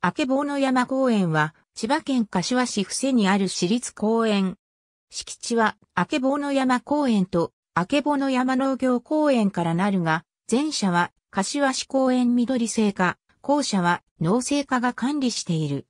明けぼの山公園は、千葉県柏市布施にある私立公園。敷地は、明けぼの山公園と、明けぼの山農業公園からなるが、前者は、柏市公園緑生化、後者は、農政化が管理している。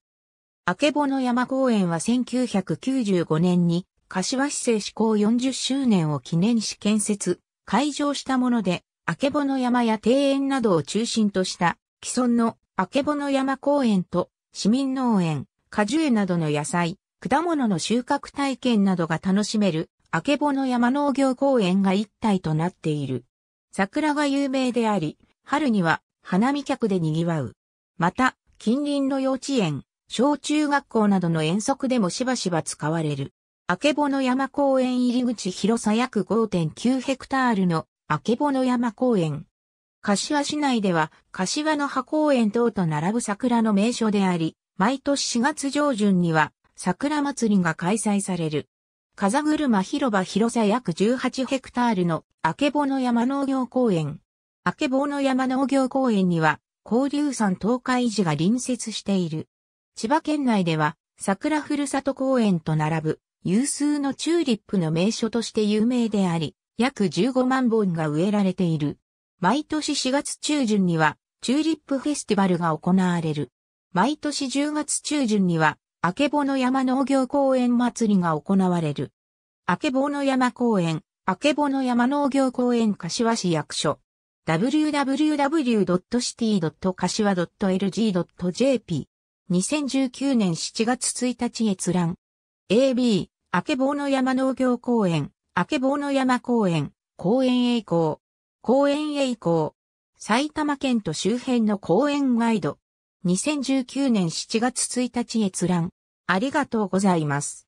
明けぼの山公園は1995年に、柏市政施行40周年を記念し建設、開場したもので、明けぼの山や庭園などを中心とした、既存のあけぼの山公園と市民農園、果樹園などの野菜、果物の収穫体験などが楽しめる、あけぼの山農業公園が一体となっている。桜が有名であり、春には花見客で賑わう。また、近隣の幼稚園、小中学校などの遠足でもしばしば使われる。あけぼの山公園入り口広さ約5.9ヘクタールのあけぼの山公園。柏市内では、柏の葉公園等と並ぶ桜の名所であり、毎年4月上旬には、桜祭りが開催される。風車広場広さ約18ヘクタールの、あけぼの山農業公園。あけぼの山農業公園には、交流山東海寺が隣接している。千葉県内では、桜ふるさと公園と並ぶ、有数のチューリップの名所として有名であり、約15万本が植えられている。毎年4月中旬には、チューリップフェスティバルが行われる。毎年10月中旬には、あけぼの山農業公園祭りが行われる。あけぼの山公園、あけぼの山農業公園柏市役所。www.city.kashiwa.lg.jp 2019年7月1日閲覧。AB、あけぼの山農業公園、あけぼの山公園、公園栄光。公園へ移行。埼玉県と周辺の公園ガイド。2019年7月1日閲覧。ありがとうございます。